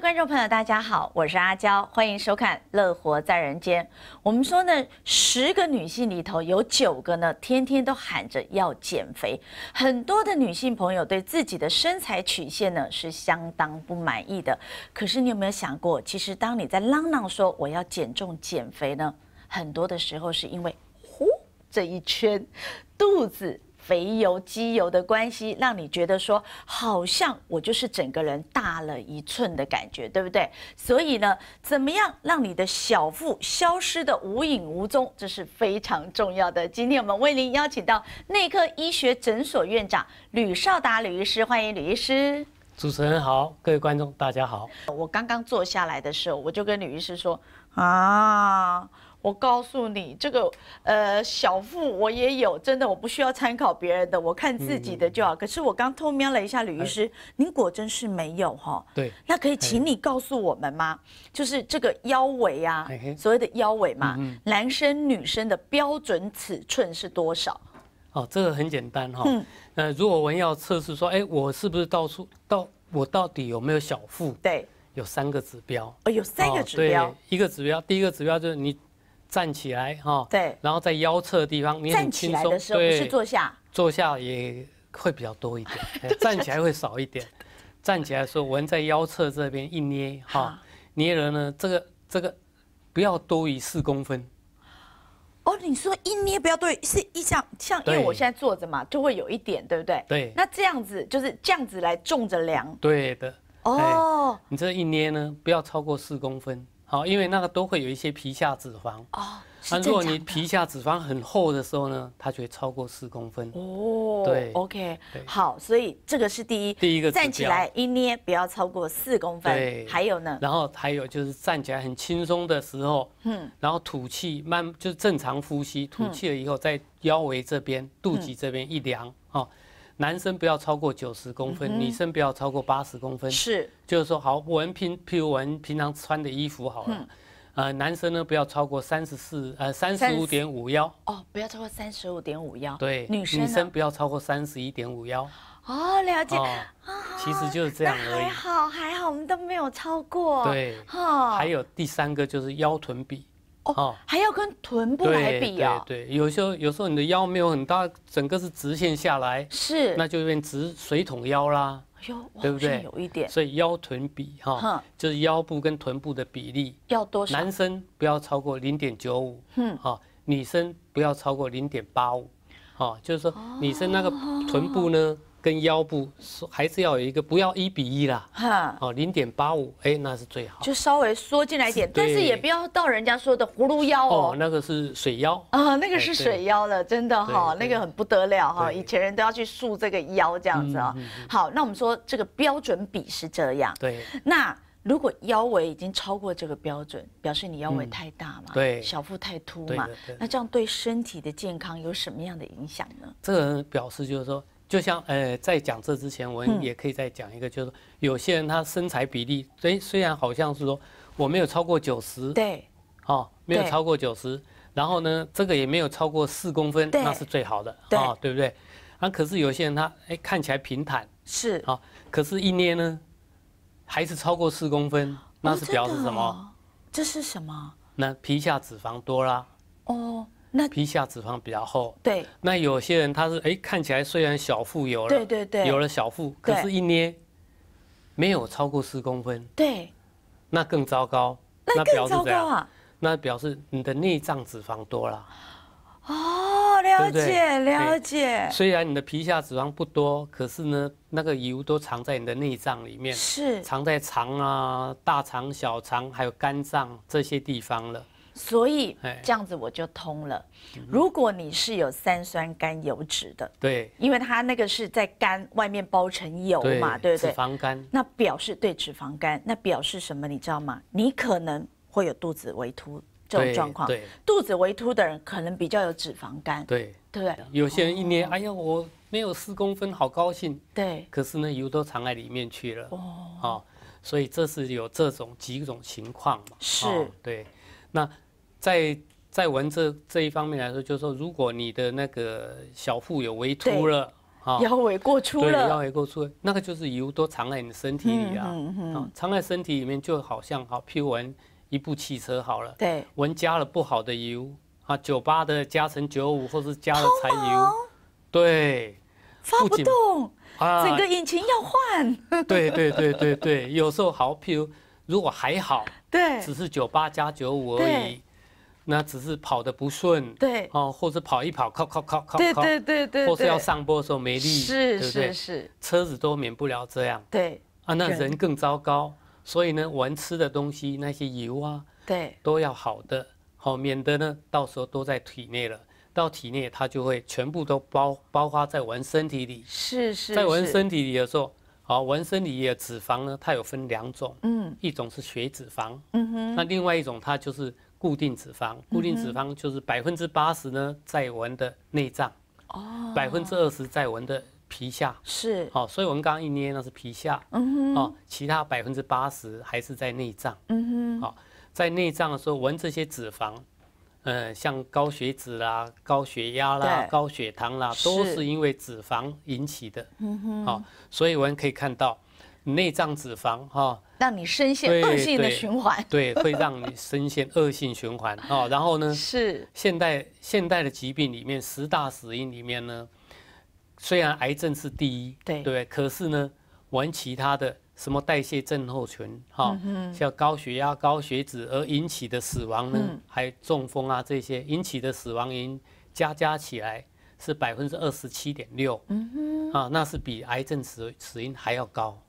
观众朋友，大家好，我是阿娇，欢迎收看《乐活在人间》。我们说呢，十个女性里头有九个呢，天天都喊着要减肥。很多的女性朋友对自己的身材曲线呢是相当不满意的。可是你有没有想过，其实当你在嚷嚷说我要减重、减肥呢，很多的时候是因为呼这一圈肚子。肥油、机油的关系，让你觉得说好像我就是整个人大了一寸的感觉，对不对？所以呢，怎么样让你的小腹消失的无影无踪，这是非常重要的。今天我们为您邀请到内科医学诊所院长吕少达吕医师，欢迎吕医师。主持人好，各位观众大家好。我刚刚坐下来的时候，我就跟吕医师说啊。我告诉你，这个呃小腹我也有，真的我不需要参考别人的，我看自己的就好。可是我刚偷瞄了一下，吕医师，您果真是没有哈？对。那可以请你告诉我们吗？就是这个腰围啊，所谓的腰围嘛，男生女生的标准尺寸是多少？哦，这个很简单哈。嗯。呃，如果我们要测试说，哎，我是不是到处到我到底有没有小腹？对，有三个指标。哦，有三个指标。一个指标，第一个指标就是你。站起来哈，对，然后在腰侧地方捏。站起来的时候不是坐下。坐下也会比较多一点，站起来会少一点。站起来的时候，纹在腰侧这边一捏哈，捏了呢，这个这个不要多于四公分。哦，你说一捏不要对，是一像像，因为我现在坐着嘛，就会有一点，对不对？对。那这样子就是这样子来重着量。对的。哦。你这一捏呢，不要超过四公分。好，因为那个都会有一些皮下脂肪哦。它如果你皮下脂肪很厚的时候呢，它就会超过四公分哦。对，OK。好，所以这个是第一。第一个站起来一捏，不要超过四公分。对，还有呢。然后还有就是站起来很轻松的时候，嗯，然后吐气慢，就是正常呼吸，吐气了以后，在腰围这边、肚脐这边一量，哈。男生不要超过九十公分，女生不要超过八十公分。是，就是说，好，我们平，譬如我们平常穿的衣服好了，呃，男生呢不要超过三十四，呃，三十五点五幺。哦，不要超过三十五点五幺。对，女生不要超过三十一点五幺。哦，了解。其实就是这样。已。还好还好，我们都没有超过。对，哈。还有第三个就是腰臀比。哦，还要跟臀部来比啊？对对，有时候有时候你的腰没有很大，整个是直线下来，是，那就变直水桶腰啦，对不对？有一点，所以腰臀比哈，就是腰部跟臀部的比例要多少？男生不要超过零点九五，嗯，好，女生不要超过零点八五，好，就是说女生那个臀部呢。跟腰部还是要有一个，不要一比一啦，哈，哦，零点八五，哎，那是最好，就稍微缩进来一点，但是也不要到人家说的葫芦腰哦，那个是水腰啊，那个是水腰的，真的哈，那个很不得了哈，以前人都要去塑这个腰这样子啊。好，那我们说这个标准比是这样，对，那如果腰围已经超过这个标准，表示你腰围太大嘛，对，小腹太凸嘛，那这样对身体的健康有什么样的影响呢？这个人表示就是说。就像呃，在讲这之前，我也可以再讲一个，就是有些人他身材比例，虽虽然好像是说我没有超过九十，对，哦，没有超过九十，然后呢，这个也没有超过四公分，那是最好的，啊，对不对？啊，可是有些人他哎看起来平坦是，啊，可是一捏呢，还是超过四公分，那是表示什么？这是什么？那皮下脂肪多啦。哦。那皮下脂肪比较厚，对。那有些人他是哎看起来虽然小腹有了，对对对，有了小腹，可是一捏没有超过四公分，对。那更糟糕，那更糟糕啊！那表示你的内脏脂肪多了。哦，了解了解。虽然你的皮下脂肪不多，可是呢，那个油都藏在你的内脏里面，是藏在肠啊、大肠、小肠，还有肝脏这些地方了。所以这样子我就通了。如果你是有三酸甘油脂的，对，因为它那个是在肝外面包成油嘛，对不对？脂肪肝，那表示对脂肪肝，那表示什么？你知道吗？你可能会有肚子微突这种状况。对，肚子微突的人可能比较有脂肪肝。对对，有些人一捏，哎呀，我没有四公分，好高兴。对，可是呢，油都藏在里面去了。哦，好，所以这是有这种几种情况。是，对，那。在在文这这一方面来说，就是说，如果你的那个小腹有微突了，腰围过粗了，腰围过粗，那个就是油都藏在你的身体里啊，嗯嗯，藏在身体里面，就好像好，譬如纹一部汽车好了，对，纹加了不好的油啊，九八的加成九五，或是加了柴油，对，发不动，整个引擎要换，对对对对对，有时候好，譬如如果还好，对，只是九八加九五而已。那只是跑的不顺，对哦，或者跑一跑，靠靠靠靠靠，对对对对，或是要上坡的时候没力，是是是，车子都免不了这样，对啊，那人更糟糕，所以呢，玩吃的东西那些油啊，对，都要好的，好，免得呢，到时候都在体内了，到体内它就会全部都包包括在玩身体里，是是，在玩身体里的时候，好，玩身体的脂肪呢，它有分两种，嗯，一种是血脂肪，嗯哼，那另外一种它就是。固定脂肪，固定脂肪就是百分之八十呢在我们的内脏，哦，百分之二十在我们的皮下，是，好，所以我们刚刚一捏那是皮下，嗯哼，哦，其他百分之八十还是在内脏，嗯哼，好，在内脏的时候闻这些脂肪，呃，像高血脂啦、高血压啦、高血糖啦，都是因为脂肪引起的，嗯哼，好，所以我们可以看到内脏脂肪哈。让你深陷恶性的循环，对，会让你深陷恶性循环啊。然后呢？是现代现代的疾病里面十大死因里面呢，虽然癌症是第一，对对可是呢，玩其他的什么代谢症候群哈，像高血压、高血脂而引起的死亡呢，还中风啊这些引起的死亡，因加加起来是百分之二十七点六，嗯哼，啊，那是比癌症死死因还要高。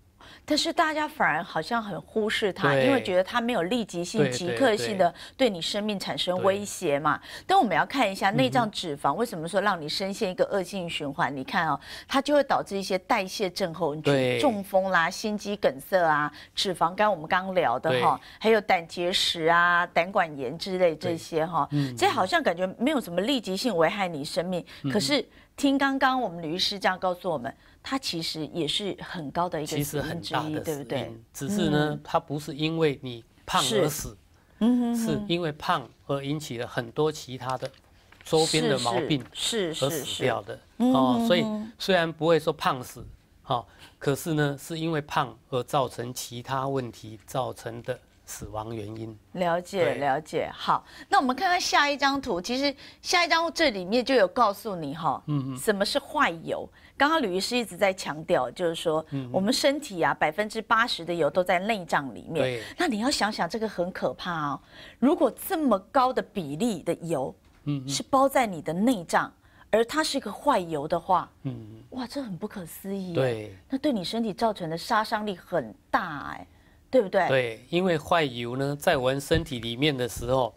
但是大家反而好像很忽视它，因为觉得它没有立即性、即刻性的对你生命产生威胁嘛。但我们要看一下内脏脂肪为什么说让你深陷一个恶性循环？你看哦，它就会导致一些代谢症候，你就中风啦、心肌梗塞啊、脂肪肝，我们刚聊的哈，还有胆结石啊、胆管炎之类这些哈，这好像感觉没有什么立即性危害你生命。可是听刚刚我们女医师这样告诉我们。它其实也是很高的一个，其实很大的，对不对？只是呢，它不是因为你胖而死，嗯，是因为胖而引起了很多其他的周边的毛病，是是是，而死掉的哦。所以虽然不会说胖死，哦，可是呢，是因为胖而造成其他问题造成的。死亡原因了解了解好，那我们看看下一张图。其实下一张这里面就有告诉你哈，嗯，什么是坏油。刚刚吕医师一直在强调，就是说我们身体啊，百分之八十的油都在内脏里面。对。那你要想想，这个很可怕哦。如果这么高的比例的油，嗯，是包在你的内脏，而它是一个坏油的话，嗯，哇，这很不可思议。对。那对你身体造成的杀伤力很大哎。对不对？对，因为坏油呢，在我们身体里面的时候，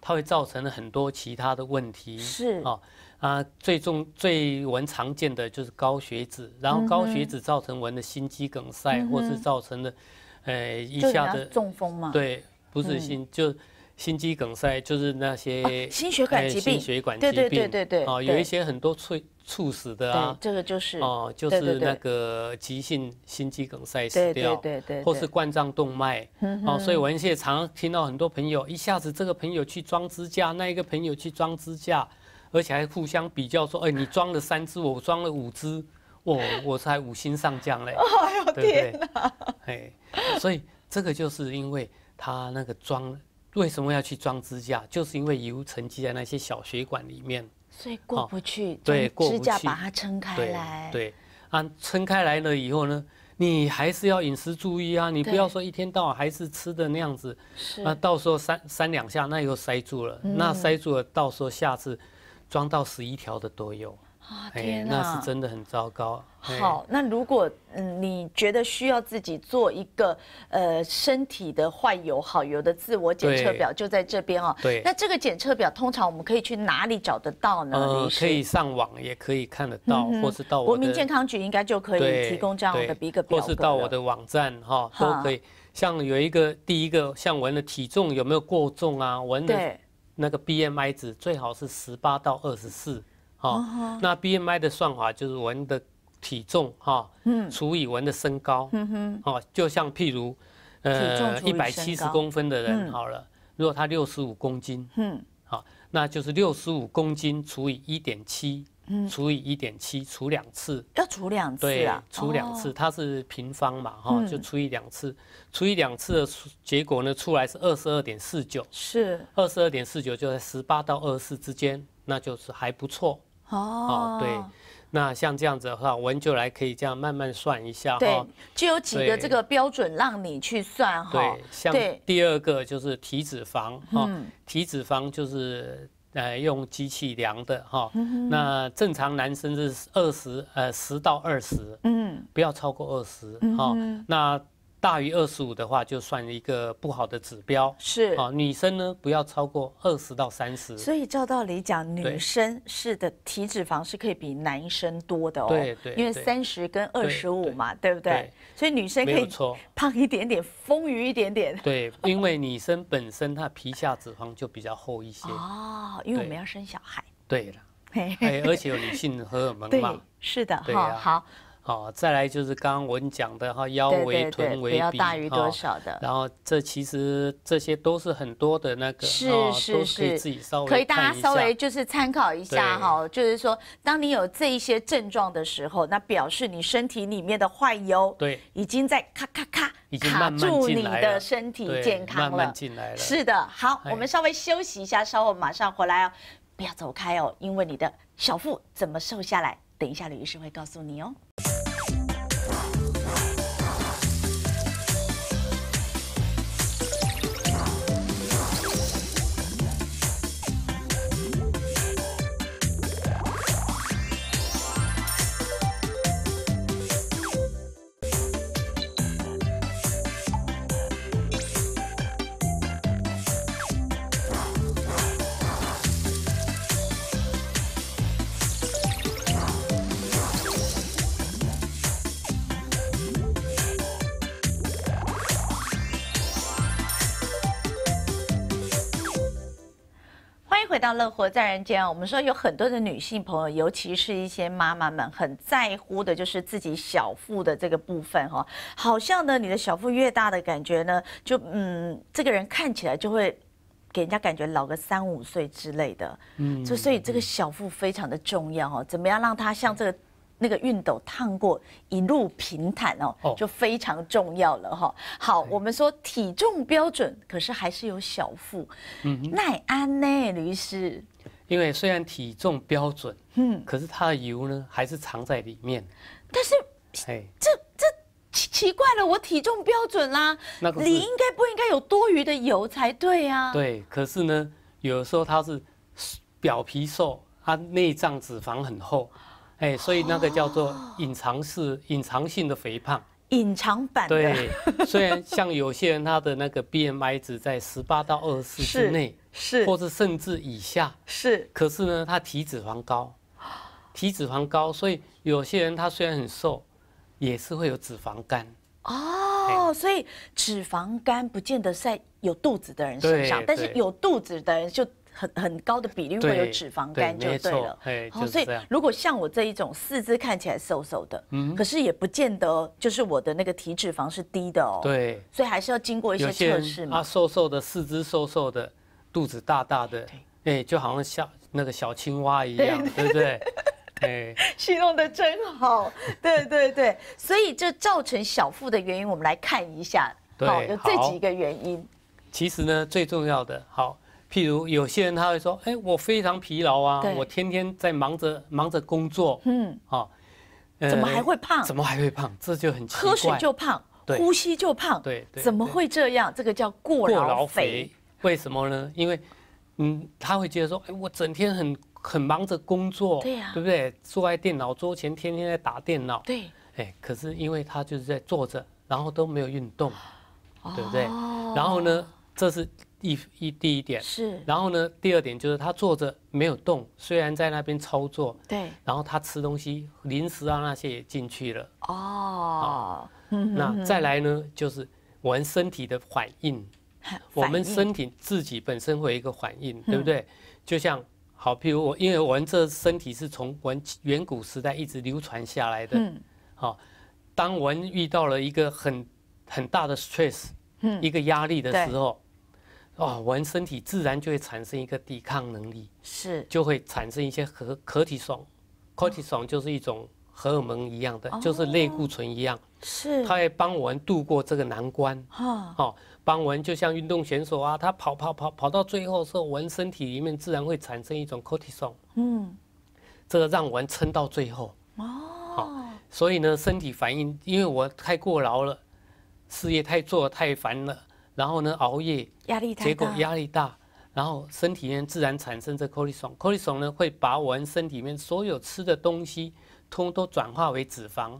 它会造成很多其他的问题。是啊，啊，最重、最闻常见的就是高血脂，然后高血脂造成们的心肌梗塞，或是造成的，呃，一下子中风嘛。对，不是心就心肌梗塞，就是那些心血管疾病、心血管疾病。对对对对对，啊，有一些很多脆。猝死的啊，这个就是哦，就是那个急性心肌梗塞死掉，对对对或是冠状动脉，哦，所以我也常听到很多朋友一下子这个朋友去装支架，那一个朋友去装支架，而且还互相比较说，哎，你装了三支，我装了五支，我 我才五星上将嘞，对不对？哎，所以这个就是因为他那个装，为什么要去装支架？就是因为油沉积在那些小血管里面。所以过不去，对，支架把它撑开来。对，啊，撑开来了以后呢，你还是要饮食注意啊，你不要说一天到晚还是吃的那样子，那到时候三三两下那又塞住了，那塞住了到时候下次装到十一条的都有。天哪，那是真的很糟糕。好，那如果嗯你觉得需要自己做一个呃身体的坏油好油的自我检测表，就在这边哦。对。那这个检测表通常我们可以去哪里找得到呢？呃，可以上网，也可以看得到，或是到国民健康局应该就可以提供这样的一个表或是到我的网站哈，都可以。像有一个第一个，像我们的体重有没有过重啊？我们的那个 BMI 值最好是十八到二十四。哦，那 B M I 的算法就是我们的体重哈，嗯，除以我们的身高，嗯哼，哦，就像譬如，呃，一百七十公分的人好了，如果他六十五公斤，嗯，好，那就是六十五公斤除以一点七，除以一点七除两次，要除两次，对，除两次，它是平方嘛，哈，就除以两次，除以两次的结果呢出来是二十二点四九，是，二十二点四九就在十八到二十四之间，那就是还不错。哦，对，那像这样子的话，我们就来可以这样慢慢算一下。对，就有几个这个标准让你去算哈。对，像第二个就是体脂肪哈，体脂肪就是呃用机器量的哈。那正常男生是二十呃十到二十，嗯，不要超过二十哈。那大于二十五的话，就算一个不好的指标。是啊，女生呢不要超过二十到三十。所以照道理讲，女生是的体脂肪是可以比男生多的哦。对对。因为三十跟二十五嘛，对不对？所以女生可以胖一点点，丰腴一点点。对，因为女生本身她皮下脂肪就比较厚一些。哦，因为我们要生小孩。对了，哎，而且有女性荷尔蒙嘛。对，是的哈。好。好，再来就是刚刚我们讲的哈腰围、臀围比的，然后这其实这些都是很多的那个，是是是，可以大家稍微就是参考一下哈，就是说当你有这一些症状的时候，那表示你身体里面的坏油对已经在咔咔咔卡住你的身体健康了，是的。好，我们稍微休息一下，稍后马上回来哦，不要走开哦，因为你的小腹怎么瘦下来？等一下，吕医师会告诉你哦。到《乐活在人间，我们说有很多的女性朋友，尤其是一些妈妈们，很在乎的就是自己小腹的这个部分哈。好像呢，你的小腹越大的感觉呢，就嗯，这个人看起来就会给人家感觉老个三五岁之类的。嗯，就所以这个小腹非常的重要哦。怎么样让它像这个？那个熨斗烫过，一路平坦哦，就非常重要了哈。好，我们说体重标准，可是还是有小腹。嗯，耐安呢，律师？因为虽然体重标准，嗯，可是它的油呢还是藏在里面。但是，哎，这这奇奇怪了，我体重标准啦，那你应该不应该有多余的油才对啊？对，可是呢，有的时候它是表皮瘦，它内脏脂肪很厚。哎，所以那个叫做隐藏式、隐藏性的肥胖，隐藏版的。对，虽然像有些人他的那个 B M I 值在十八到二十四之内，是，或是甚至以下，是。可是呢，他体脂肪高，体脂肪高，所以有些人他虽然很瘦，也是会有脂肪肝。哦，所以脂肪肝不见得在有肚子的人身上，但是有肚子的人就。很很高的比例会有脂肪肝就对了，所以如果像我这一种四肢看起来瘦瘦的，嗯，可是也不见得就是我的那个体脂肪是低的哦，对，所以还是要经过一些测试嘛。瘦瘦的四肢瘦瘦的，肚子大大的，哎，就好像像那个小青蛙一样，对不对？哎，形容的真好，对对对，所以这造成小腹的原因，我们来看一下，好，有这几个原因。其实呢，最重要的好。譬如有些人他会说，哎，我非常疲劳啊，我天天在忙着忙着工作，嗯，啊，怎么还会胖？怎么还会胖？这就很奇怪。喝水就胖，呼吸就胖，对，怎么会这样？这个叫过劳肥。为什么呢？因为，嗯，他会觉得说，哎，我整天很很忙着工作，对呀，对不对？坐在电脑桌前，天天在打电脑，对，哎，可是因为他就是在坐着，然后都没有运动，对不对？然后呢，这是。一一第一点是，然后呢，第二点就是他坐着没有动，虽然在那边操作，对，然后他吃东西、零食啊那些也进去了哦，嗯，那再来呢，就是我们身体的反应，我们身体自己本身会有一个反应，对不对？就像好，譬如我，因为我们这身体是从我们远古时代一直流传下来的，嗯，好，当我们遇到了一个很很大的 stress，嗯，一个压力的时候。哦，我们身体自然就会产生一个抵抗能力，是，就会产生一些荷壳体松，壳体松就是一种荷尔蒙一样的，就是类固醇一样，是，它会帮我们度过这个难关哈、哦，帮我们就像运动选手啊，他跑跑跑跑到最后时候，我们身体里面自然会产生一种壳体松，嗯，这个让我们撑到最后哦，所以呢，身体反应，因为我太过劳了，事业太做太烦了。然后呢，熬夜，压力，大，结果压力大，然后身体呢自然产生这 cortisol，cortisol 呢会把我们身体里面所有吃的东西通都转化为脂肪，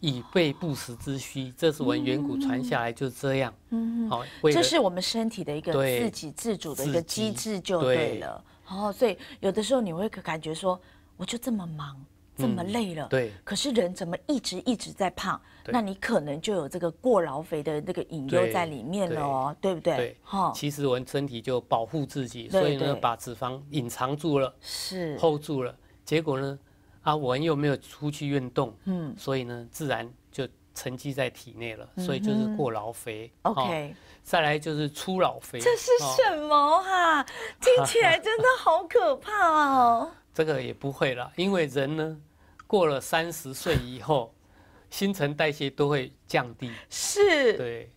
以备不时之需。这是我们远古传下来就是这样。嗯，好，这是我们身体的一个自给自足的一个机制就对了。哦，所以有的时候你会感觉说，我就这么忙。这么累了，对，可是人怎么一直一直在胖？那你可能就有这个过劳肥的那个隐忧在里面了哦，对不对？对，其实我们身体就保护自己，所以呢，把脂肪隐藏住了，是 hold 住了。结果呢，啊，我又没有出去运动，嗯，所以呢，自然就沉积在体内了，所以就是过劳肥。OK，再来就是粗老肥，这是什么哈？听起来真的好可怕哦。这个也不会了，因为人呢过了三十岁以后，新陈代谢都会降低。是，对，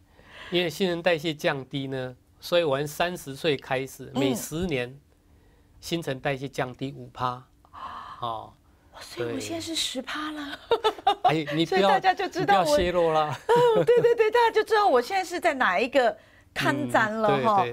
因为新陈代谢降低呢，所以我们三十岁开始每十年新陈代谢降低五趴。哦。所以我现在是十趴了。所以大家就知道我，对对对，大家就知道我现在是在哪一个。看增了哈，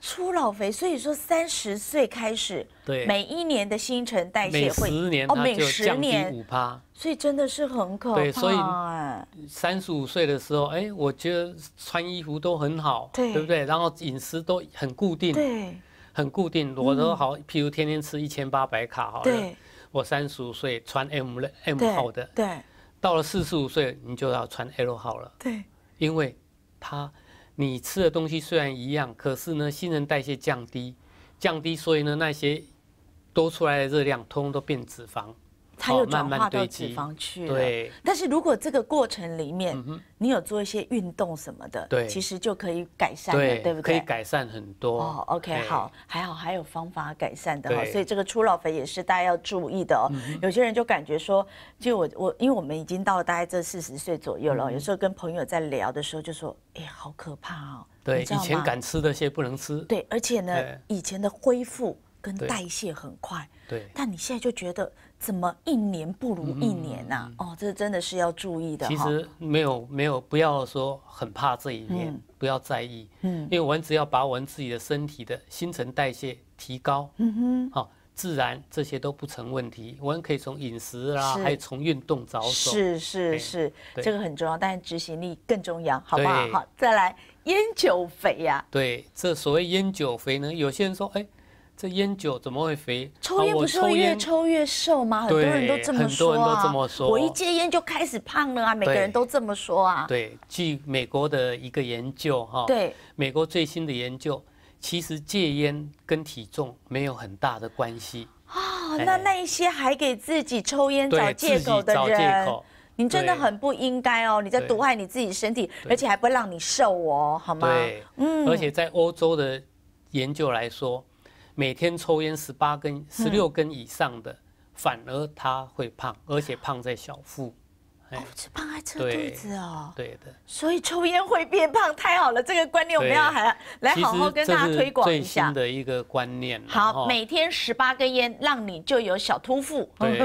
出老肥，所以说三十岁开始，每一年的新陈代谢会哦，每十年五趴，所以真的是很可怕。对，所以三十五岁的时候，哎，我觉得穿衣服都很好，对不对？然后饮食都很固定，对，很固定，我都好，譬如天天吃一千八百卡，好了。我三十五岁穿 M M 号的，对。到了四十五岁，你就要穿 L 号了，对，因为，它。你吃的东西虽然一样，可是呢，新陈代谢降低，降低，所以呢，那些多出来的热量通通都变脂肪。它又转化到脂肪去了。对。但是如果这个过程里面你有做一些运动什么的，对，其实就可以改善了，对不对？可以改善很多。哦，OK，好，还好还有方法改善的。哦，所以这个初老肥也是大家要注意的哦。有些人就感觉说，就我我因为我们已经到了大概这四十岁左右了，有时候跟朋友在聊的时候就说：“哎，好可怕哦。对，以前敢吃的些不能吃。对，而且呢，以前的恢复跟代谢很快。对。但你现在就觉得。怎么一年不如一年呐？哦，这真的是要注意的。其实没有没有，不要说很怕这一面，不要在意，嗯，因为我们只要把我们自己的身体的新陈代谢提高，嗯哼，好，自然这些都不成问题。我们可以从饮食啊，还有从运动着手。是是是，这个很重要，但是执行力更重要，好不好？好，再来烟酒肥呀。对，这所谓烟酒肥呢，有些人说，哎。这烟酒怎么会肥？抽烟不是会越抽越瘦吗？很多人都这么说。很多人都这么说。我一戒烟就开始胖了啊！每个人都这么说啊。对，据美国的一个研究哈，对，美国最新的研究，其实戒烟跟体重没有很大的关系那那一些还给自己抽烟找借口的人，你真的很不应该哦！你在毒害你自己身体，而且还不让你瘦哦，好吗？对，嗯。而且在欧洲的研究来说。每天抽烟十八根、十六根以上的，反而他会胖，而且胖在小腹。哎，吃胖还撑肚子哦。对的。所以抽烟会变胖，太好了，这个观念我们要还来好好跟大家推广一下。新的一个观念。好，每天十八根烟，让你就有小突腹。对。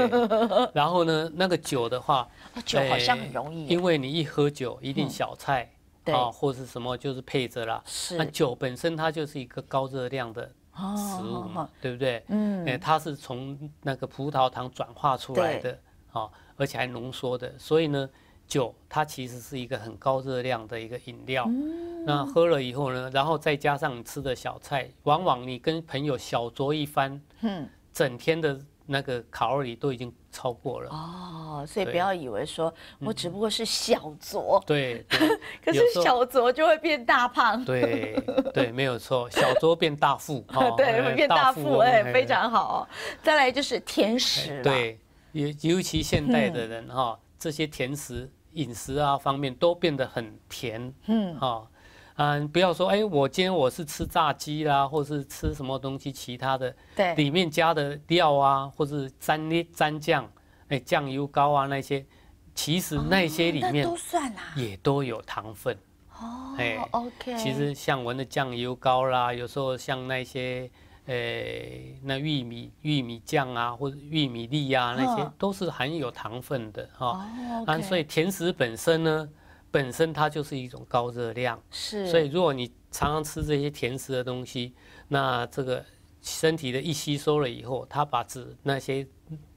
然后呢，那个酒的话，酒好像很容易。因为你一喝酒，一定小菜啊，或是什么就是配着了。是。那酒本身它就是一个高热量的。食物嘛，对不对？嗯，它是从那个葡萄糖转化出来的，好，而且还浓缩的，所以呢，酒它其实是一个很高热量的一个饮料，那喝了以后呢，然后再加上吃的小菜，往往你跟朋友小酌一番，嗯，整天的。那个卡路里都已经超过了哦，所以不要以为说我只不过是小酌，对，可是小酌就会变大胖，对对，没有错，小酌变大腹，对，变大腹，哎，非常好。再来就是甜食，对，尤尤其现代的人哈，这些甜食饮食啊方面都变得很甜，嗯，哈。嗯，不要说，哎，我今天我是吃炸鸡啦，或是吃什么东西，其他的，对，里面加的料啊，或是沾沾酱，哎，酱油膏啊那些，其实那些里面都算也都有糖分。哦，OK。其实像我们的酱油膏啦，有时候像那些，呃，那玉米玉米酱啊，或者玉米粒啊那些，都是含有糖分的哈。哦，OK。啊，所以甜食本身呢。本身它就是一种高热量，是，所以如果你常常吃这些甜食的东西，那这个身体的一吸收了以后，它把脂那些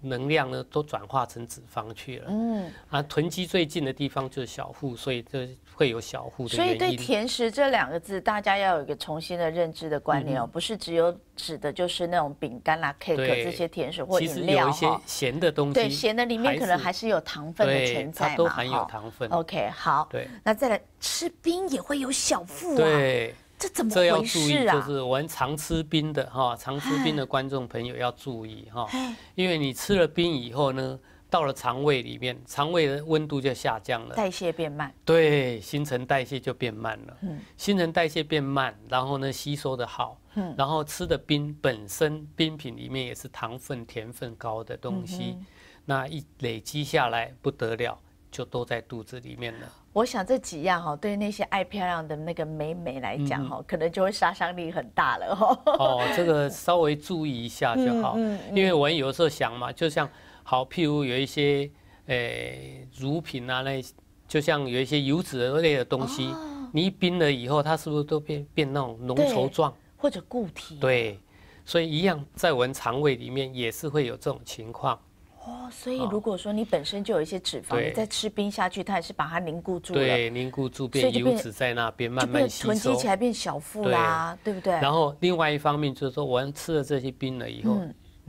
能量呢都转化成脂肪去了，嗯，啊，囤积最近的地方就是小腹，所以就。会有小腹，所以对“甜食”这两个字，大家要有一个重新的认知的观念哦，不是只有指的就是那种饼干啦、cake 这些甜食，或者料有一些咸的东西。对，咸的里面可能还是有糖分的存在嘛。OK，好。对。那再来吃冰也会有小腹啊？对。这怎么这要注意啊？就是我们常吃冰的哈，常吃冰的观众朋友要注意哈，因为你吃了冰以后呢。到了肠胃里面，肠胃的温度就下降了，代谢变慢，对，新陈代谢就变慢了。嗯，新陈代谢变慢，然后呢，吸收的好，嗯，然后吃的冰本身冰品里面也是糖分、甜分高的东西，那一累积下来不得了，就都在肚子里面了。我想这几样哈，对那些爱漂亮的那个美美来讲哈，可能就会杀伤力很大了哦，这个稍微注意一下就好，因为我们有时候想嘛，就像。好，譬如有一些诶乳品啊，那就像有一些油脂类的东西，你一冰了以后，它是不是都变变那种浓稠状或者固体？对，所以一样在我们肠胃里面也是会有这种情况。哦，所以如果说你本身就有一些脂肪，你再吃冰下去，它也是把它凝固住了。对，凝固住变油脂在那边慢慢囤积起来，变小腹啦，对不对？然后另外一方面就是说，我们吃了这些冰了以后。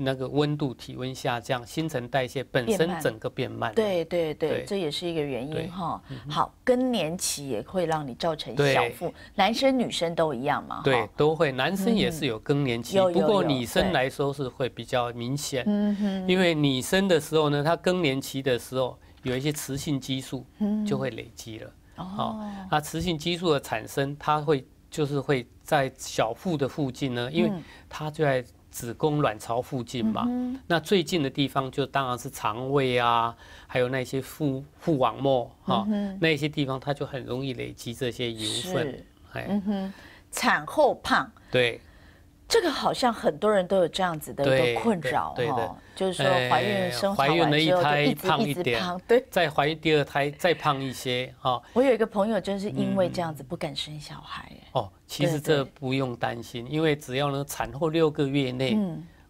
那个温度、体温下降，新陈代谢本身整个变慢。对对对，这也是一个原因哈。好，更年期也会让你造成小腹，男生女生都一样嘛。对，都会，男生也是有更年期，不过女生来说是会比较明显。嗯哼，因为女生的时候呢，她更年期的时候有一些雌性激素就会累积了。哦。啊，雌性激素的产生，它会就是会在小腹的附近呢，因为它就在。子宫、卵巢附近嘛，那最近的地方就当然是肠胃啊，还有那些腹腹网膜哈，那些地方它就很容易累积这些油分。哎、嗯哼，产后胖，对。这个好像很多人都有这样子的一困扰哈，就是说怀孕生怀孕了一胎胖一点，对，再怀孕第二胎再胖一些哈。我有一个朋友真是因为这样子不敢生小孩。哦，其实这不用担心，因为只要呢产后六个月内，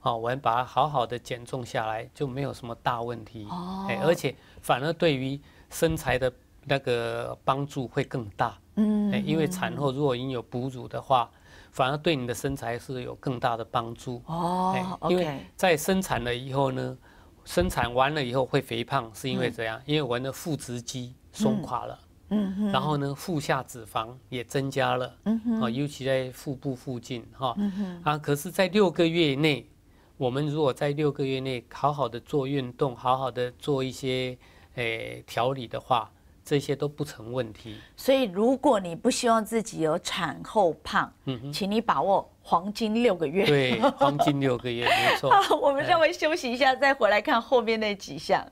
哦，我们把它好好的减重下来，就没有什么大问题哦。而且反而对于身材的那个帮助会更大，嗯，因为产后如果已经有哺乳的话。反而对你的身材是有更大的帮助哦，因为在生产了以后呢，生产完了以后会肥胖，是因为怎样？因为我们的腹直肌松垮了，嗯然后呢，腹下脂肪也增加了，嗯哼，啊，尤其在腹部附近，哈，啊，可是，在六个月内，我们如果在六个月内好好的做运动，好好的做一些诶调理的话。这些都不成问题，所以如果你不希望自己有产后胖，嗯，请你把握黄金六个月。对，黄金六个月，没错。好，我们稍微休息一下，再回来看后面那几项。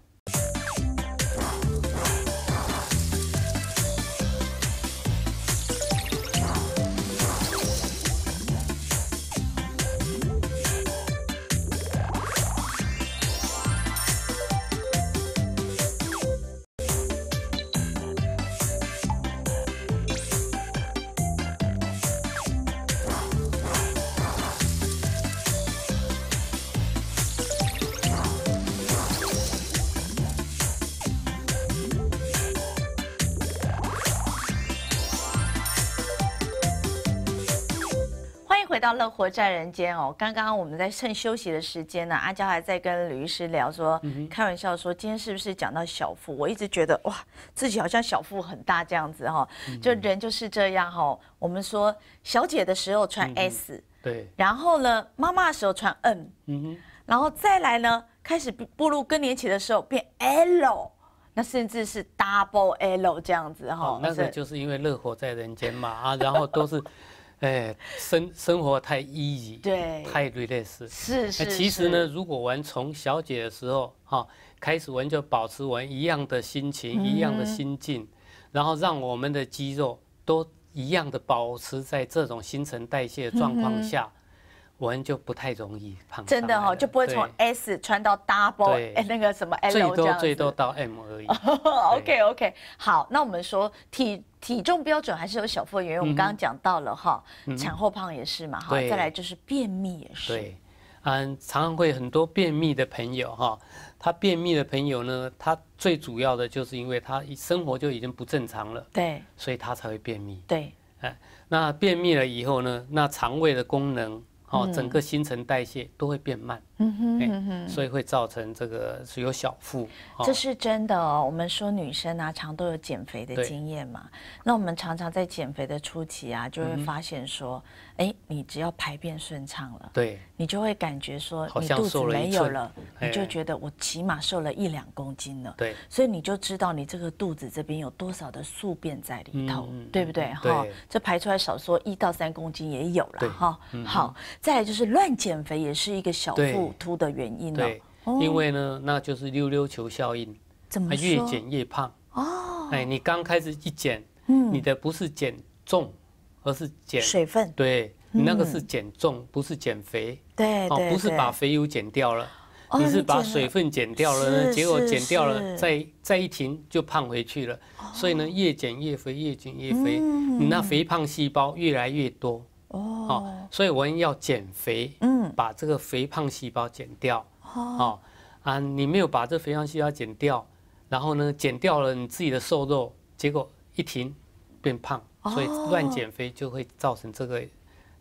到乐活在人间哦，刚刚我们在趁休息的时间呢，阿娇还在跟吕医师聊说，开玩笑说今天是不是讲到小腹？我一直觉得哇，自己好像小腹很大这样子哈，就人就是这样哈。我们说小姐的时候穿 S，对，然后呢妈妈的时候穿 M，嗯哼，然后再来呢开始步入更年期的时候变 L，那甚至是 Double L 这样子哈。那个就是因为乐活在人间嘛啊，然后都是。哎，生生活太 easy，对，太 r e 累累死。是是。其实呢，如果玩从小姐的时候，哈，开始玩就保持玩一样的心情，一样的心境，然后让我们的肌肉都一样的保持在这种新陈代谢状况下，们就不太容易胖。真的哈，就不会从 S 穿到 Double，哎，那个什么 L 最多最多到 M 而已。OK OK，好，那我们说体。体重标准还是有小的原因我们刚刚讲到了哈，产后胖也是嘛哈，再来就是便秘也是。对，嗯，常常会很多便秘的朋友哈，他便秘的朋友呢，他最主要的就是因为他生活就已经不正常了，对，所以他才会便秘。对，哎，那便秘了以后呢，那肠胃的功能。哦，整个新陈代谢都会变慢，嗯哼，所以会造成这个是有小腹，这是真的哦。我们说女生啊，常都有减肥的经验嘛，那我们常常在减肥的初期啊，就会发现说，哎，你只要排便顺畅了，对，你就会感觉说，你肚子没有了，你就觉得我起码瘦了一两公斤了，对，所以你就知道你这个肚子这边有多少的宿便在里头，对不对？哈，这排出来少说一到三公斤也有了，哈，好。再来就是乱减肥，也是一个小腹凸的原因呢。对，因为呢，那就是溜溜球效应，它越减越胖。哦，哎，你刚开始一减，嗯，你的不是减重，而是减水分。对，你那个是减重，不是减肥。对，哦，不是把肥油减掉了，你是把水分减掉了呢。结果减掉了，再再一停就胖回去了。所以呢，越减越肥，越减越肥，你那肥胖细胞越来越多。哦，所以我们要减肥，嗯，把这个肥胖细胞减掉。哦，啊，你没有把这肥胖细胞减掉，然后呢，减掉了你自己的瘦肉，结果一停变胖，所以乱减肥就会造成这个，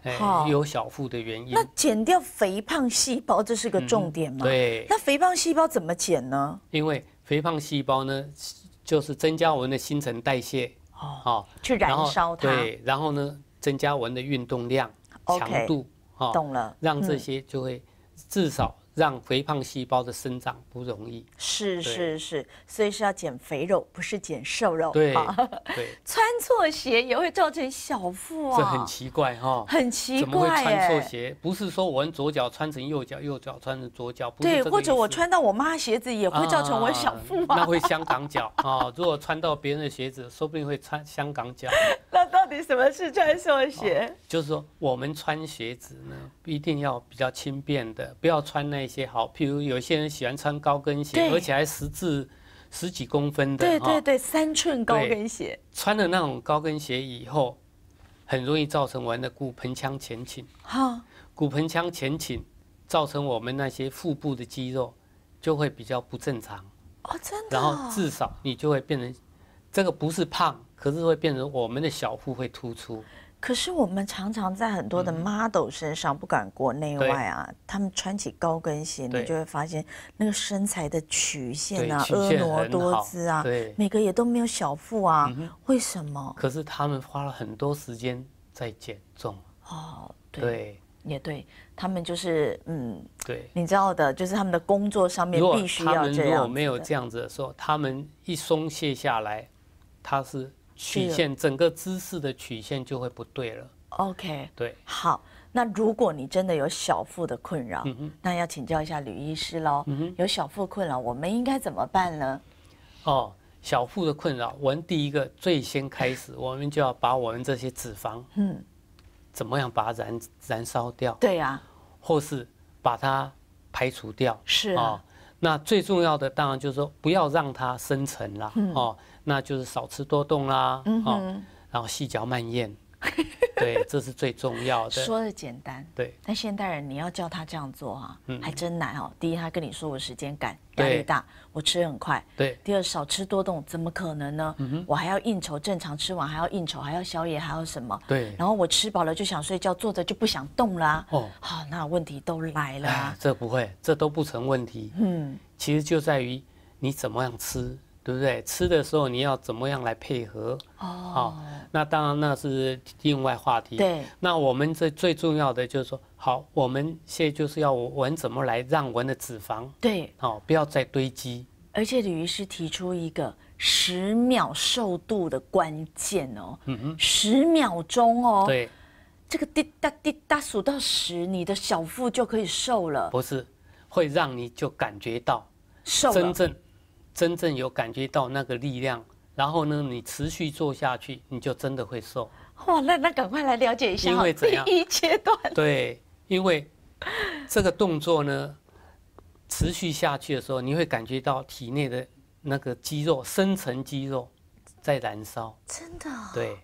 哎，有小腹的原因。那减掉肥胖细胞，这是个重点吗？对。那肥胖细胞怎么减呢？因为肥胖细胞呢，就是增加我们的新陈代谢。哦。去燃烧它。对，然后呢？增加我们的运动量、强度，哈，懂了，让这些就会至少让肥胖细胞的生长不容易。是是是，所以是要减肥肉，不是减瘦肉。对，穿错鞋也会造成小腹啊，这很奇怪哈，很奇怪穿错鞋不是说我左脚穿成右脚，右脚穿成左脚，不对，或者我穿到我妈鞋子也会造成我小腹。那会香港脚啊！如果穿到别人的鞋子，说不定会穿香港脚。那。你什么是穿瘦鞋？就是说我们穿鞋子呢，一定要比较轻便的，不要穿那些好。譬如有些人喜欢穿高跟鞋，而且还十至十几公分的。对对对，三寸高跟鞋。穿了那种高跟鞋以后，很容易造成我们的骨盆腔前倾。哈，骨盆腔前倾，造成我们那些腹部的肌肉就会比较不正常。哦，真的。然后至少你就会变成，这个不是胖。可是会变成我们的小腹会突出。可是我们常常在很多的 model 身上，不管国内外啊，他们穿起高跟鞋，你就会发现那个身材的曲线啊，婀娜多姿啊，每个也都没有小腹啊，为什么？可是他们花了很多时间在减重哦，对，也对他们就是嗯，对你知道的，就是他们的工作上面必须要这样，如果没有这样子候，他们一松懈下来，他是。曲线整个姿势的曲线就会不对了。OK，对，好。那如果你真的有小腹的困扰，那要请教一下吕医师喽。有小腹困扰，我们应该怎么办呢？哦，小腹的困扰，我们第一个最先开始，我们就要把我们这些脂肪，嗯，怎么样把它燃燃烧掉？对呀，或是把它排除掉。是啊。那最重要的当然就是说，不要让它生成了哦。那就是少吃多动啦，嗯，然后细嚼慢咽，对，这是最重要的。说的简单，对。但现代人你要叫他这样做啊，还真难哦。第一，他跟你说我时间赶，压力大，我吃很快。对。第二，少吃多动怎么可能呢？我还要应酬，正常吃完还要应酬，还要宵夜，还要什么？对。然后我吃饱了就想睡觉，坐着就不想动啦。哦，好，那问题都来了啊。这不会，这都不成问题。嗯，其实就在于你怎么样吃。对不对？吃的时候你要怎么样来配合？哦，好，那当然那是另外话题。对，那我们这最重要的就是说，好，我们现在就是要纹怎么来让纹的脂肪对哦不要再堆积。而且李医师提出一个十秒瘦度的关键哦，十秒钟哦，对，这个滴答滴答数到十，你的小腹就可以瘦了。不是，会让你就感觉到瘦，真正。真正有感觉到那个力量，然后呢，你持续做下去，你就真的会瘦。哇，那那赶快来了解一下因哈，第一阶段。对，因为这个动作呢，持续下去的时候，你会感觉到体内的那个肌肉深层肌肉在燃烧。真的？对，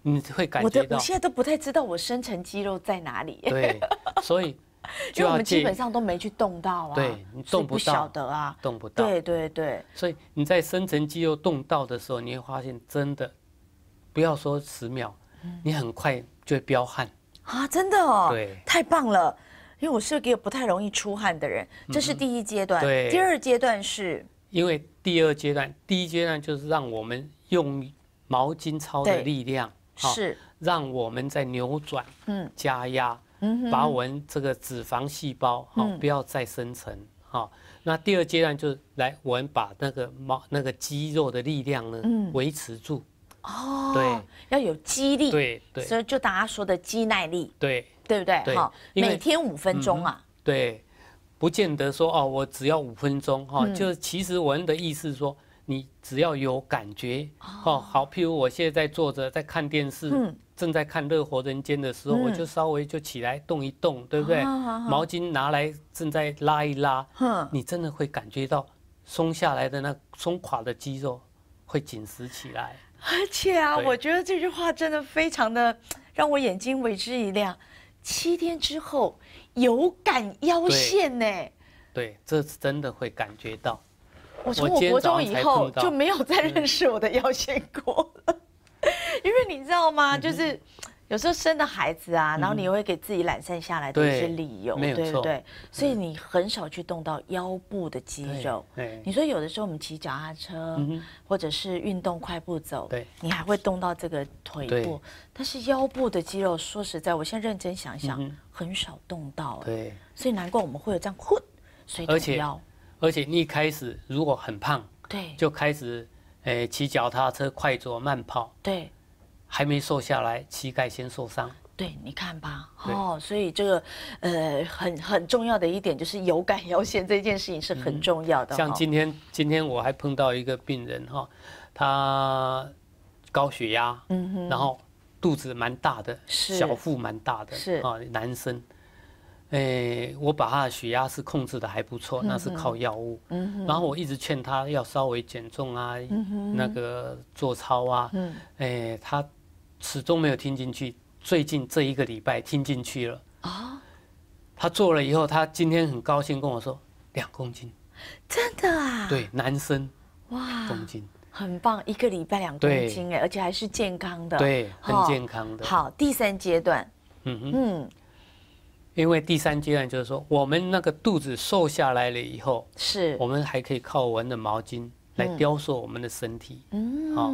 你会感觉。到，你我现在都不太知道我深层肌肉在哪里。对，所以。为我们基本上都没去动到啊，对，你动不到，不晓得啊，动不到，对对对。所以你在深层肌肉动到的时候，你会发现真的，不要说十秒，你很快就会飙汗啊，真的哦，对，太棒了，因为我是个不太容易出汗的人，这是第一阶段，对，第二阶段是，因为第二阶段，第一阶段就是让我们用毛巾操的力量，是，让我们在扭转，嗯，加压。把我们这个脂肪细胞哈不要再生成哈，那第二阶段就是来我们把那个毛那个肌肉的力量呢维持住哦，对，要有肌力，对对，所以就大家说的肌耐力，对对不对哈？每天五分钟啊，对，不见得说哦，我只要五分钟哈，就是其实我们的意思说你只要有感觉哦好，譬如我现在在坐着在看电视。正在看《热活人间》的时候，我就稍微就起来动一动，对不对？毛巾拿来，正在拉一拉。你真的会感觉到松下来的那松垮的肌肉会紧实起来。而且啊，我觉得这句话真的非常的让我眼睛为之一亮。七天之后有感腰线呢？对，这是真的会感觉到。我从国中以后就没有再认识我的腰线过了。因为你知道吗？就是有时候生的孩子啊，然后你会给自己懒散下来的一些理由，对不对？所以你很少去动到腰部的肌肉。你说有的时候我们骑脚踏车，或者是运动快步走，你还会动到这个腿部，但是腰部的肌肉，说实在，我现在认真想想，很少动到。对，所以难怪我们会有这样，忽，所以腰。而且，而且一开始如果很胖，对，就开始。哎，骑脚踏车快走慢跑，对，还没瘦下来，膝盖先受伤。对，你看吧，哦，所以这个，呃，很很重要的一点就是有感腰线这件事情是很重要的。像今天，今天我还碰到一个病人哈，他高血压，嗯哼，然后肚子蛮大的，小腹蛮大的，是啊，男生。哎，我把他的血压是控制的还不错，那是靠药物。嗯，然后我一直劝他要稍微减重啊，那个做操啊。嗯，哎，他始终没有听进去。最近这一个礼拜听进去了啊。他做了以后，他今天很高兴跟我说，两公斤。真的啊？对，男生哇，公斤，很棒，一个礼拜两公斤哎，而且还是健康的，对，很健康的。好，第三阶段，嗯嗯。因为第三阶段就是说，我们那个肚子瘦下来了以后，是我们还可以靠我们的毛巾来雕塑我们的身体。嗯，好，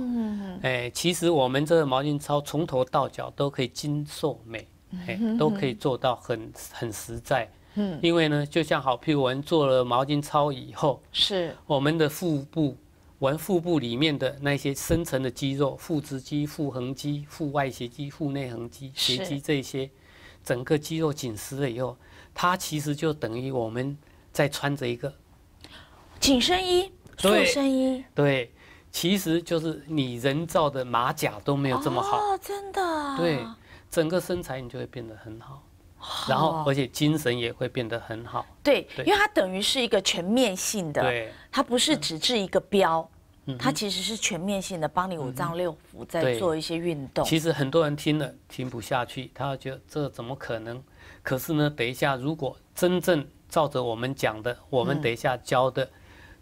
哎，其实我们这个毛巾操从头到脚都可以精瘦美，都可以做到很很实在。嗯，因为呢，就像好譬如我们做了毛巾操以后，是我们的腹部，我们腹部里面的那些深层的肌肉，腹直肌、腹横肌、腹外斜肌、腹内横肌、斜肌这些。整个肌肉紧实了以后，它其实就等于我们在穿着一个紧身衣、塑身衣，对，其实就是你人造的马甲都没有这么好，真的。对，整个身材你就会变得很好，然后而且精神也会变得很好。对，因为它等于是一个全面性的，对，它不是只治一个标。它其实是全面性的，帮你五脏六腑在做一些运动。其实很多人听了听不下去，他觉得这怎么可能？可是呢，等一下如果真正照着我们讲的，我们等一下教的，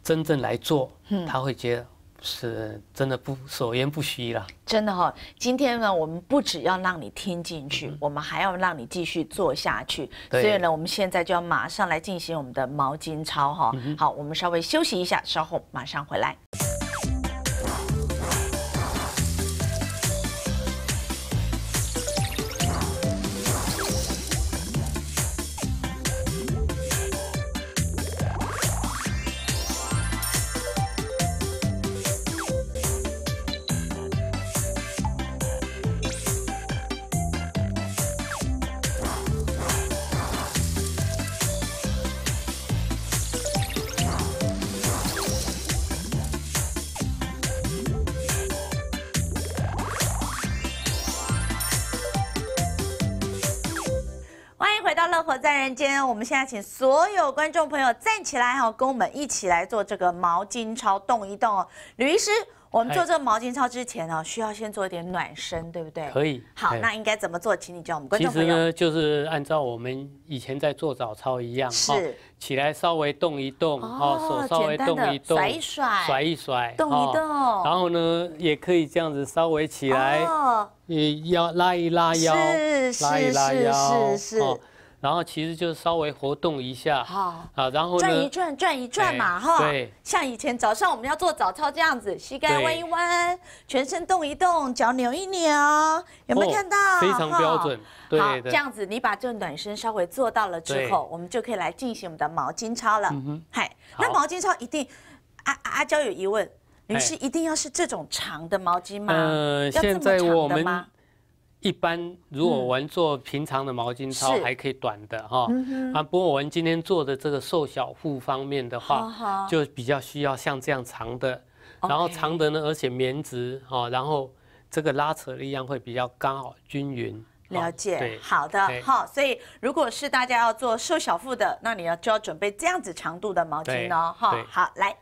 真正来做，他会觉得是真的不所言不虚了。真的哈，今天呢，我们不只要让你听进去，我们还要让你继续做下去。所以呢，我们现在就要马上来进行我们的毛巾操哈。好，我们稍微休息一下，稍后马上回来。在人间，我们现在请所有观众朋友站起来哈，跟我们一起来做这个毛巾操，动一动哦。吕医师，我们做这个毛巾操之前呢，需要先做一点暖身，对不对？可以。好，那应该怎么做？请你教我们观众朋友。其实呢，就是按照我们以前在做早操一样，是起来稍微动一动，哦，手稍微动一动，甩一甩，甩一甩，动一动。然后呢，也可以这样子稍微起来，你腰拉一拉腰，是是是是。然后其实就稍微活动一下，好啊，然后转一转，转一转嘛，哈，对，像以前早上我们要做早操这样子，膝盖弯一弯，全身动一动，脚扭一扭，有没有看到？非常标准，对，这样子你把这个暖身稍微做到了之后，我们就可以来进行我们的毛巾操了。嗨，那毛巾操一定阿阿娇有疑问，女士一定要是这种长的毛巾吗？嗯，现在我们。一般如果我们做平常的毛巾操还可以短的哈，啊，不过我们今天做的这个瘦小腹方面的话，就比较需要像这样长的，然后长的呢，而且棉质哈，然后这个拉扯力量会比较刚好均匀。了解，好的哈，所以如果是大家要做瘦小腹的，那你要就要准备这样子长度的毛巾哦哈。好，来，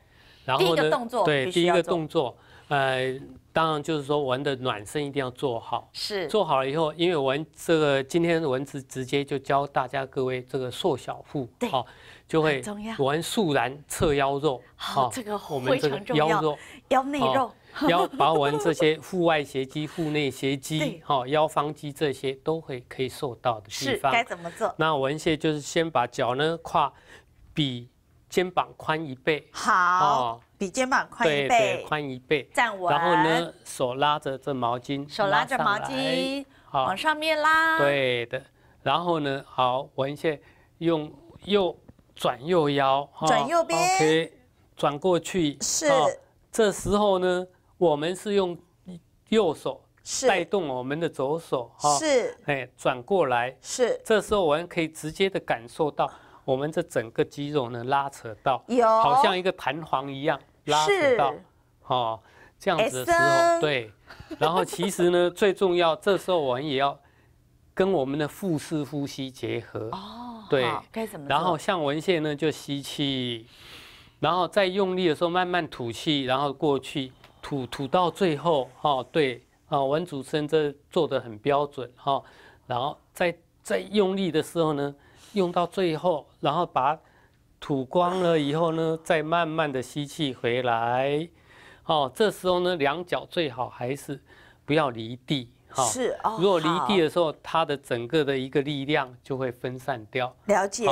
第一个动作，对，第一个动作。呃，当然就是说，文的暖身一定要做好。是。做好了以后，因为文这个今天文字直接就教大家各位这个瘦小腹，好，就会。重要。文竖侧腰肉。好，这个我们这个腰肉、腰内肉，包把我们这些腹外斜肌、腹内斜肌、哈腰方肌这些都会可以瘦到的地方。是。该怎么做？那文谢就是先把脚呢跨，比。肩膀宽一倍，好，比肩膀宽一倍，宽一倍，站稳。然后呢，手拉着这毛巾，手拉着毛巾，好，往上面拉。对的。然后呢，好，我们现在用右转右腰，转右边，OK，转过去。是。这时候呢，我们是用右手带动我们的左手，哈，是，哎，转过来，是。这时候我们可以直接的感受到。我们这整个肌肉呢拉扯到，有，好像一个弹簧一样拉扯到，哦，这样子的时候，对。然后其实呢，最重要，这时候我们也要跟我们的腹式呼吸结合。哦，对，该怎么？然后像文献呢，就吸气，然后再用力的时候慢慢吐气，然后过去吐吐到最后，哈，对，啊，文主持人这做的很标准，哈，然后再再用力的时候呢，用到最后。然后把吐光了以后呢，再慢慢的吸气回来，哦，这时候呢，两脚最好还是不要离地，哈，是，如果离地的时候，它的整个的一个力量就会分散掉。了解。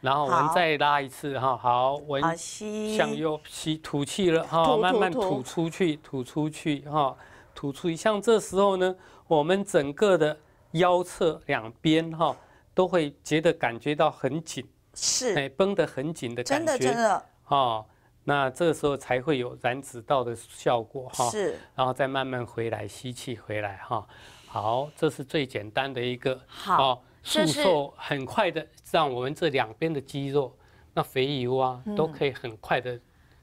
然后我们再拉一次，哈，好，吸，向右吸，吐气了，哈，慢慢吐出去，吐出去，哈，吐出。去。像这时候呢，我们整个的腰侧两边，哈，都会觉得感觉到很紧。是，哎，绷得很紧的感觉，真的真的。哦，那这时候才会有燃脂道的效果哈。是，然后再慢慢回来，吸气回来哈。好，这是最简单的一个，好，速瘦很快的，让我们这两边的肌肉，那肥油啊，都可以很快的。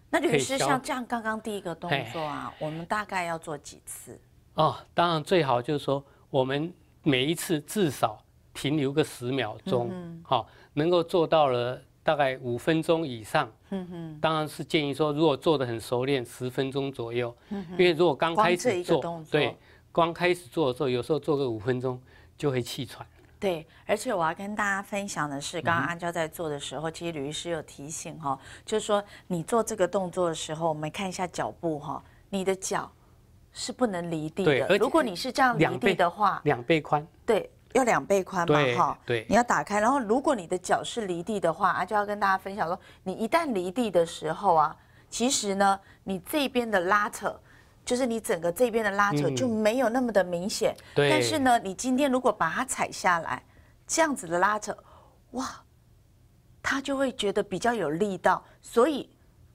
那女士，像这样刚刚第一个动作啊，我们大概要做几次？哦，当然最好就是说，我们每一次至少停留个十秒钟，嗯，好。能够做到了大概五分钟以上，嗯当然是建议说，如果做的很熟练，十分钟左右，嗯，因为如果刚开始做，对，光开始做的时候，有时候做个五分钟就会气喘。对，而且我要跟大家分享的是，刚刚阿娇在做的时候，其实吕医师有提醒哈，就是说你做这个动作的时候，我们看一下脚步哈，你的脚是不能离地的，如果你是这样离地的话，两倍宽，对。要两倍宽嘛，哈，对，你要打开。然后，如果你的脚是离地的话，啊，就要跟大家分享说，你一旦离地的时候啊，其实呢，你这边的拉扯，就是你整个这边的拉扯就没有那么的明显。对。但是呢，你今天如果把它踩下来，这样子的拉扯，哇，他就会觉得比较有力道。所以，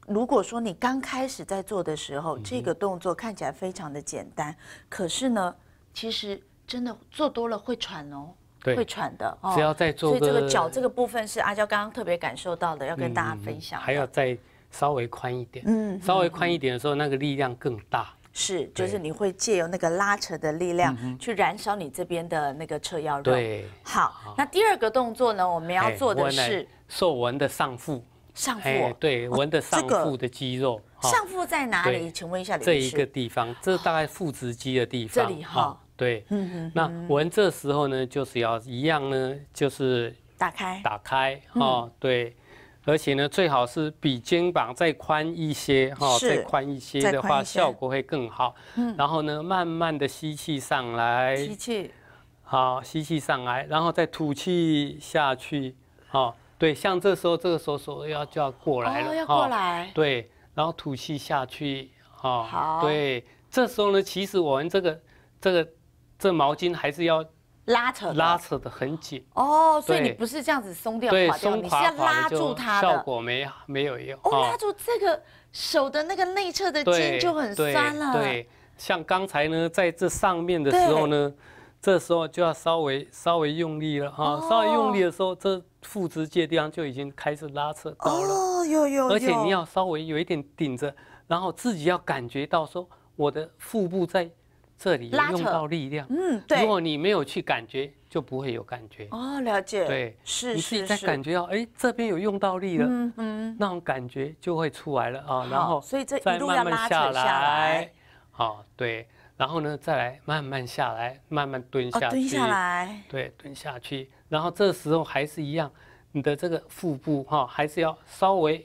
如果说你刚开始在做的时候，这个动作看起来非常的简单，可是呢，其实。真的做多了会喘哦，会喘的。哦、只要再做，所以这个脚这个部分是阿娇刚刚特别感受到的，要跟大家分享。还要再稍微宽一点，嗯，稍微宽一点的时候，那个力量更大。是，就是你会借由那个拉扯的力量去燃烧你这边的那个侧腰肉。对。好，那第二个动作呢，我们要做的是。瘦纹的上腹。上腹。对，纹的上腹的肌肉。上腹在哪里？请问一下这一个地方，这大概腹直肌的地方。这里哈。对，嗯嗯。那我们这时候呢，就是要一样呢，就是打开，打开，哦，对，而且呢，最好是比肩膀再宽一些，哈，再宽一些的话，效果会更好。嗯，然后呢，慢慢的吸气上来，吸气，好，吸气上来，然后再吐气下去，哦，对，像这时候，这个手手要就要过来了，哈，对，然后吐气下去，哈，好，对，这时候呢，其实我们这个这个。这毛巾还是要拉扯，拉扯的很紧哦，所以你不是这样子松掉垮掉，你是要拉住它的效果没有？没有用哦，拉住这个手的那个内侧的筋就很酸了。对，像刚才呢，在这上面的时候呢，这时候就要稍微稍微用力了哈，稍微用力的时候，这腹直肌地方就已经开始拉扯到了，有有有，而且你要稍微有一点顶着，然后自己要感觉到说我的腹部在。这里用到力量，嗯，对。如果你没有去感觉，就不会有感觉。哦，了解。对，是是是。你在感觉到，哎，这边有用到力了，嗯嗯，那种感觉就会出来了啊，然后。所以这一路要拉下来。好，对。然后呢，再来慢慢下来，慢慢蹲下去。蹲下来。对，蹲下去。然后这时候还是一样，你的这个腹部哈，还是要稍微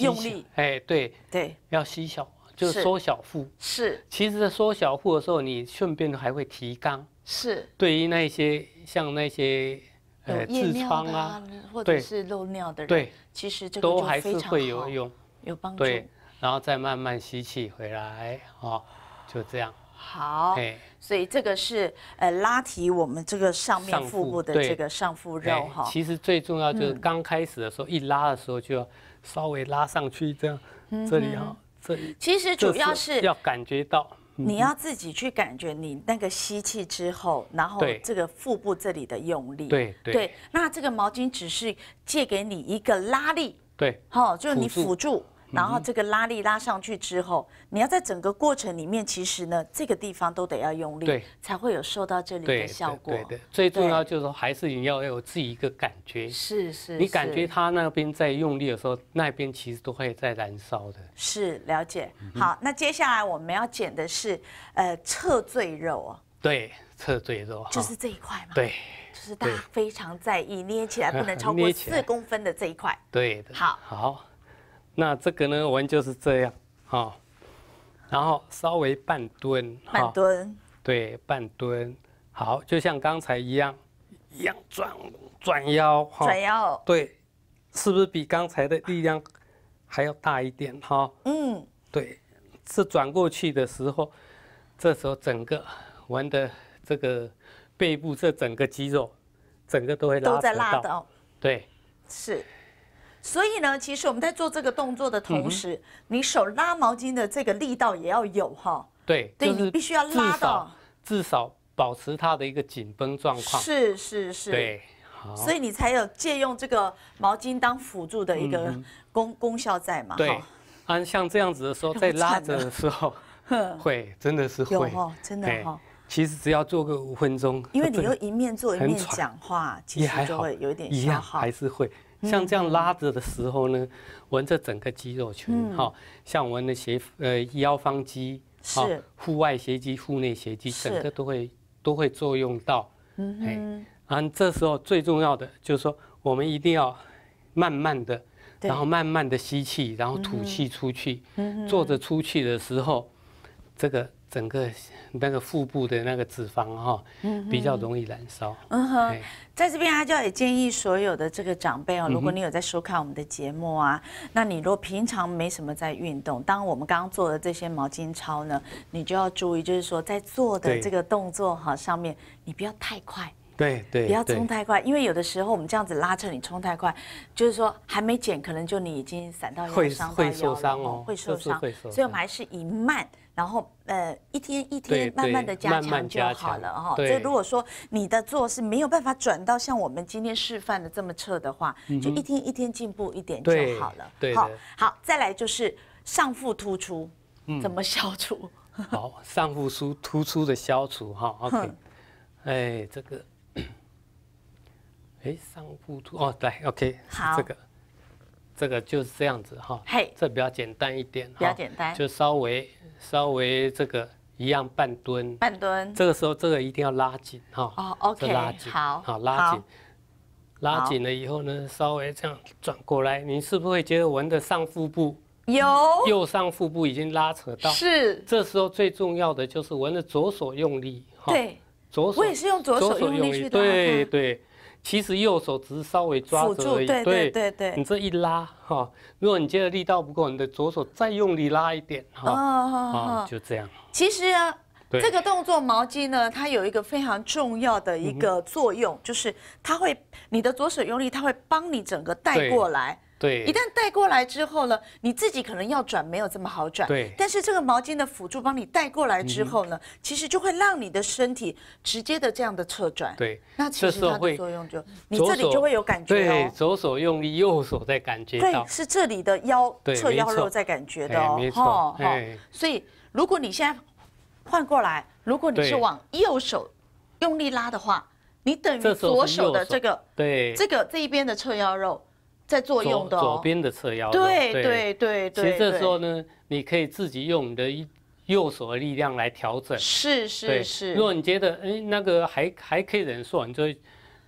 用力。哎，对。对。要吸小。就是缩小腹，是。其实缩小腹的时候，你顺便还会提肛。是。对于那些像那些，呃，痔疮啊，或者是漏尿的人，对，其实这个还是会有用，有帮助。对。然后再慢慢吸气回来，好，就这样。好。哎，所以这个是呃拉提我们这个上面腹部的这个上腹肉哈。其实最重要就是刚开始的时候一拉的时候就要稍微拉上去，这样，这里哈。其实主要是要感觉到，你要自己去感觉你那个吸气之后，然后这个腹部这里的用力。对对，那这个毛巾只是借给你一个拉力，对，好，就是你辅助。然后这个拉力拉上去之后，你要在整个过程里面，其实呢，这个地方都得要用力，才会有受到这里的效果。对，最重要就是说，还是你要有自己一个感觉。是是。你感觉它那边在用力的时候，那边其实都会在燃烧的。是，了解。好，那接下来我们要剪的是，呃，侧赘肉哦。对，侧赘肉就是这一块嘛。对，就是大家非常在意，捏起来不能 超过四公分的这一块。对的。好。好。那这个呢，我们就是这样哦，然后稍微半蹲，半蹲，对，半蹲，好，就像刚才一样，一样转转腰哈，转腰，对，是不是比刚才的力量还要大一点哈？嗯，对，是转过去的时候，这时候整个玩的这个背部这整个肌肉，整个都会拉到，都在拉到，对，是。所以呢，其实我们在做这个动作的同时，你手拉毛巾的这个力道也要有哈。对，对你必须要拉到，至少保持它的一个紧绷状况。是是是。对，所以你才有借用这个毛巾当辅助的一个功功效在嘛。对，啊，像这样子的时候，在拉着的时候，会真的是会，真的哈。其实只要做个五分钟，因为你又一面做一面讲话，其实就会有点消耗。一还是会。像这样拉着的时候呢，纹着整个肌肉群哈，像我们的斜呃腰方肌，是腹外斜肌、腹内斜肌，整个都会都会作用到。嗯哼，然后这时候最重要的就是说，我们一定要慢慢的，然后慢慢的吸气，然后吐气出去。嗯坐着出去的时候，这个。整个那个腹部的那个脂肪哈，比较容易燃烧。嗯哼，在这边阿娇也建议所有的这个长辈哦，如果你有在收看我们的节目啊，那你如果平常没什么在运动，当我们刚刚做的这些毛巾操呢，你就要注意，就是说在做的这个动作哈上面，你不要太快，对对，不要冲太快，因为有的时候我们这样子拉扯你冲太快，就是说还没减，可能就你已经散到腰伤、会受伤哦，会受伤，所以我们还是以慢。然后，呃，一天一天慢慢的加强就好了哈。以如果说你的做是没有办法转到像我们今天示范的这么彻的话，就一天一天进步一点就好了。对，好好，再来就是上腹突出，怎么消除？好，上腹突突出的消除哈。OK，哎，这个，哎，上腹突哦，来，OK，好，这个。这个就是这样子哈，嘿，这比较简单一点，比较简单，就稍微稍微这个一样半蹲，半蹲，这个时候这个一定要拉紧哈，哦，OK，好，好拉紧，拉紧了以后呢，稍微这样转过来，你是不是会觉得纹的上腹部有右上腹部已经拉扯到？是，这时候最重要的就是纹的左手用力，对，左手，我也是用左手用力去拉。其实右手只是稍微抓着而已，对对对对。你这一拉哈，如果你觉得力道不够，你的左手再用力拉一点哈。哦哦哦，就这样。其实啊，这个动作毛巾呢，它有一个非常重要的一个作用，就是它会你的左手用力，它会帮你整个带过来。一旦带过来之后呢，你自己可能要转没有这么好转，对。但是这个毛巾的辅助帮你带过来之后呢，其实就会让你的身体直接的这样的侧转，对。那其实它的作用就，你这里就会有感觉。对，左手用力，右手在感觉对，是这里的腰侧腰肉在感觉的哦，哈。所以如果你现在换过来，如果你是往右手用力拉的话，你等于左手的这个，对，这个这一边的侧腰肉。在作用的哦，左边的侧腰，对对对对。其实这时候呢，你可以自己用你的右手的力量来调整，是是是。如果你觉得哎那个还还可以忍受，你就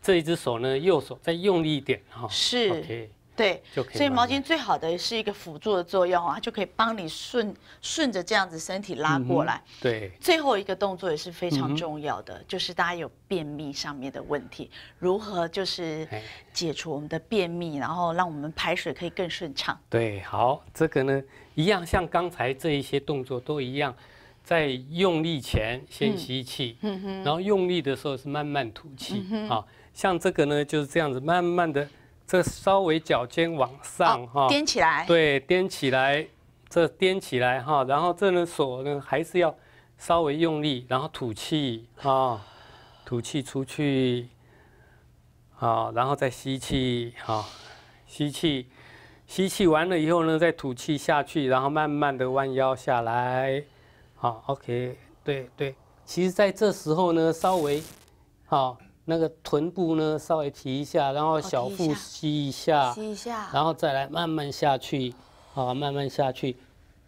这一只手呢右手再用力一点哈。是，OK。对，所以毛巾最好的是一个辅助的作用啊，就可以帮你顺顺着这样子身体拉过来。对，最后一个动作也是非常重要的，就是大家有便秘上面的问题，如何就是解除我们的便秘，然后让我们排水可以更顺畅。对，好，这个呢一样，像刚才这一些动作都一样，在用力前先吸气，嗯哼，然后用力的时候是慢慢吐气，嗯像这个呢就是这样子慢慢的。这稍微脚尖往上哈，踮起来，对，踮起来，这踮起来哈，然后这呢手呢还是要稍微用力，然后吐气啊，吐气出去，好，然后再吸气哈，吸气，吸气完了以后呢，再吐气下去，然后慢慢的弯腰下来，好，OK，对对，其实在这时候呢，稍微，好。那个臀部呢，稍微提一下，然后小腹吸一下，吸一下，然后再来慢慢下去，啊，慢慢下去，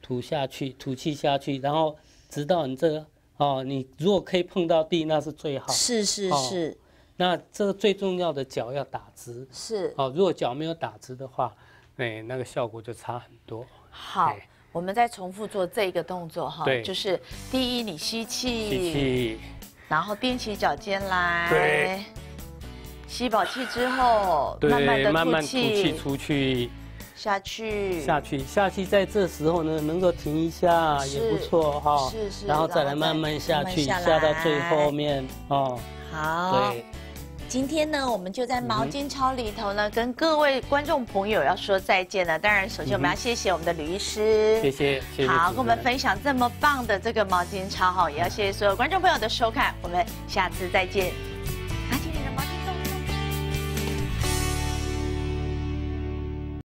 吐下去，吐气下去，然后直到你这个，哦，你如果可以碰到地，那是最好。是是是，那这个最重要的脚要打直。是。哦，如果脚没有打直的话，哎，那个效果就差很多。好，我们再重复做这个动作哈。对。就是第一，你吸气。吸气。然后踮起脚尖来，对，吸饱气之后，对，慢慢的吐气出去，下去，下去，下去，在这时候呢，能够停一下也不错哈，是是，然后再来慢慢下去，下到最后面哦，好，对。今天呢，我们就在毛巾超里头呢，跟各位观众朋友要说再见了。当然，首先我们要谢谢我们的吕医师，谢谢，好，跟我们分享这么棒的这个毛巾超，好，也要谢谢所有观众朋友的收看，我们下次再见。